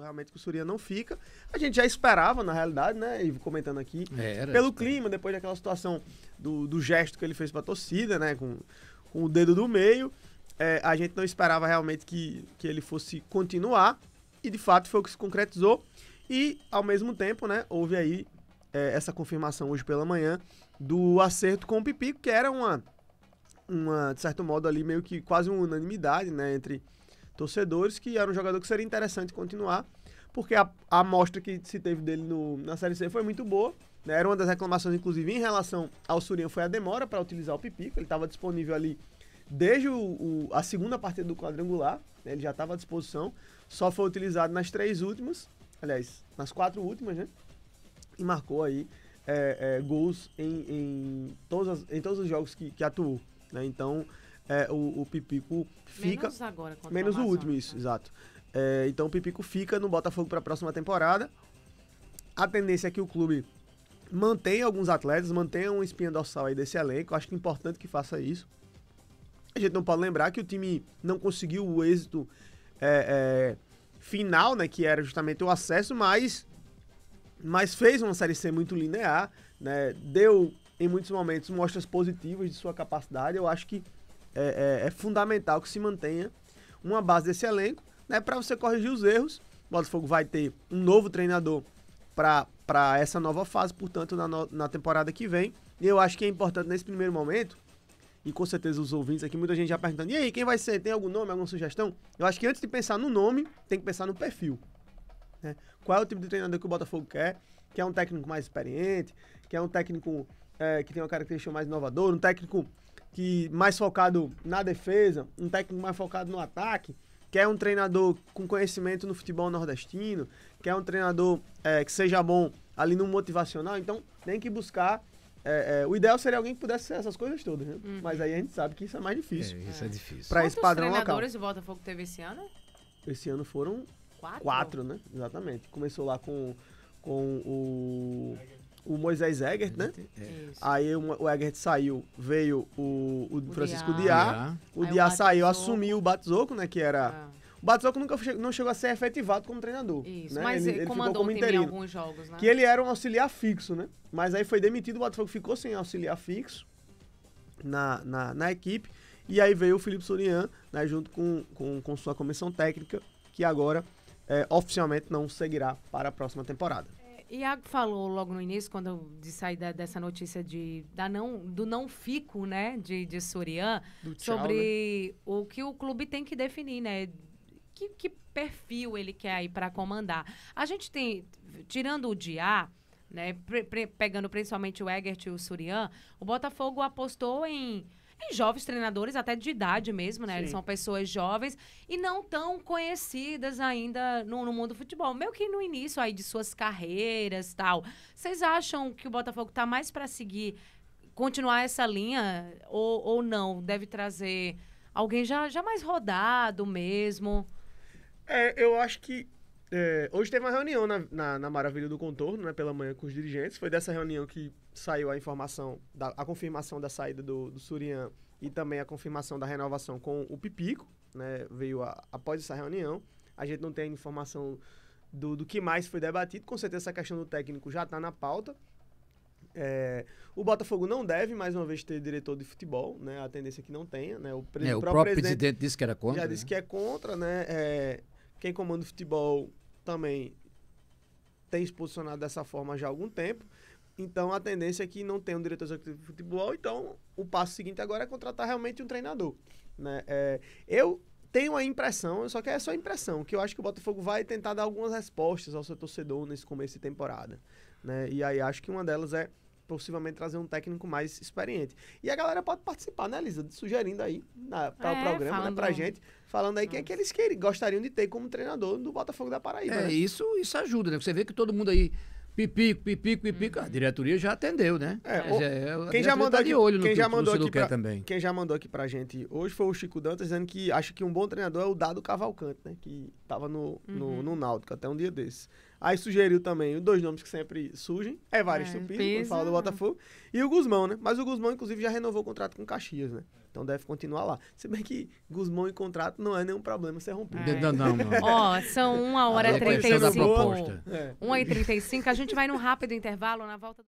realmente que o Surya não fica. A gente já esperava, na realidade, né, e comentando aqui, era, pelo clima, depois daquela situação do, do gesto que ele fez para a torcida, né, com, com o dedo do meio. É, a gente não esperava realmente que, que ele fosse continuar, e de fato foi o que se concretizou. E, ao mesmo tempo, né, houve aí é, essa confirmação hoje pela manhã do acerto com o Pipico, que era uma, uma, de certo modo, ali meio que quase uma unanimidade, né, entre torcedores, que era um jogador que seria interessante continuar, porque a, a amostra que se teve dele no, na Série C foi muito boa. Né? Era uma das reclamações, inclusive, em relação ao Surinho, foi a demora para utilizar o Pipico. Ele estava disponível ali desde o, o, a segunda partida do quadrangular, né? ele já estava à disposição, só foi utilizado nas três últimas, aliás, nas quatro últimas, né? E marcou aí é, é, gols em, em, todos as, em todos os jogos que, que atuou. Né? Então, é, o, o, Pipico fica. Menos agora, contra Menos o, Amazonas, último, né? isso, exato. É, então o Pipico fica no Botafogo para a próxima temporada. A tendência é que o clube mantenha alguns atletas, mantenha um espinha dorsal aí desse elenco. Acho que é importante que faça isso. A gente não pode lembrar que o time não conseguiu o êxito é, é, final, né? Que era justamente o acesso, mas, mas fez uma série C muito linear, né? Deu em muitos momentos mostras positivas de sua capacidade. Eu acho que é, é, é fundamental que se mantenha uma base desse elenco, né, para você corrigir os erros. O Botafogo vai ter um novo treinador para essa nova fase, portanto, na, no, na temporada que vem. E eu acho que é importante nesse primeiro momento, e com certeza os ouvintes aqui, muita gente já perguntando: e aí, quem vai ser? Tem algum nome, alguma sugestão? Eu acho que antes de pensar no nome, tem que pensar no perfil. Né? Qual é o tipo de treinador que o Botafogo quer? Quer um técnico mais experiente? Quer um técnico é, que tem uma característica mais inovadora? Um técnico que mais focado na defesa, um técnico mais focado no ataque, quer é um treinador com conhecimento no futebol nordestino, quer é um treinador é, que seja bom ali no motivacional, então tem que buscar é, é, o ideal seria alguém que pudesse ser essas coisas todas, né? Uhum. Mas aí a gente sabe que isso é mais difícil. É, isso é, é. difícil. Para esse padrão local. Quantos treinadores de Botafogo teve esse ano? Esse ano foram quatro, quatro né? Exatamente. Começou lá com, com o o Moisés Egert, né? É. Aí o, Egert saiu, veio o, o, o Francisco Diá. O Diá saiu, assumiu o Batzoco, né? Que era. Ah. O Batzoco nunca não chegou a ser efetivado como treinador. Isso, né? mas ele, ele comandou como interino, em alguns jogos, né? Que ele era um auxiliar fixo, né? Mas aí foi demitido, o Botafogo ficou sem auxiliar fixo na, na, na equipe. E aí veio o Felipe Surian, né, junto com, com, com sua comissão técnica, que agora é, oficialmente não seguirá para a próxima temporada. Iago falou logo no início, quando eu de sair da, dessa notícia de, da não, do não fico, né, de, de Surian, sobre né? o que o clube tem que definir, né? Que, que perfil ele quer aí para comandar. A gente tem, tirando o de A, né, pre, pre, pegando principalmente o Egert e o Surian, o Botafogo apostou em em jovens treinadores, até de idade mesmo, né? Sim. Eles são pessoas jovens e não tão conhecidas ainda no, no, mundo do futebol. Meio que no início aí de suas carreiras tal. Vocês acham que o Botafogo está mais para seguir, continuar essa linha ou, ou não? Deve trazer alguém já, já mais rodado mesmo? É, eu acho que é, hoje teve uma reunião na, na, na, Maravilha do Contorno, né, pela manhã com os dirigentes. Foi dessa reunião que saiu a informação, da, a confirmação da saída do, do Surian e também a confirmação da renovação com o Pipico, né, veio a, após essa reunião. A gente não tem informação do, do que mais foi debatido, com certeza essa questão do técnico já está na pauta. É, o Botafogo não deve, mais uma vez, ter diretor de futebol, né? A tendência é que não tenha, né? O, é, o próprio, presidente, presidente, disse que era contra. Já né? disse que é contra, né? É, quem comanda o futebol também tem se posicionado dessa forma já há algum tempo. Então a tendência é que não tenha um diretor executivo de futebol, então o passo seguinte agora é contratar realmente um treinador. Né? É, eu tenho a impressão, só que é só impressão, que eu acho que o Botafogo vai tentar dar algumas respostas ao seu torcedor nesse começo de temporada. Né? E aí acho que uma delas é possivelmente trazer um técnico mais experiente. E a galera pode participar, né, Lisa? Sugerindo aí para é, o programa, né, falando... né, para gente, falando aí quem é que eles querem, gostariam de ter como treinador do Botafogo da Paraíba. É, né? isso, isso ajuda, né? Você vê que todo mundo aí pipico, pipico, pipico. Uhum. A diretoria já atendeu, né? É, o, é quem já tá mandou tá aqui, de olho quem no, já mandou aqui pra, também. Quem já mandou aqui pra gente hoje foi o Chico Dantas dizendo que acha que um bom treinador é o Dado Cavalcante, né? Que tava no, uhum. no, no Náutico até um dia desses. Aí sugeriu também os dois nomes que sempre surgem: é, é Pisa, quando fala do Botafogo, e o Guzmão, né? Mas o Guzmão, inclusive, já renovou o contrato com o Caxias, né? Então deve continuar lá. Se bem que Guzmão em contrato não é nenhum problema ser rompido. É. Não, não, não. são 1 hora e 35. 1 h e 35. É. A gente vai num rápido intervalo na volta.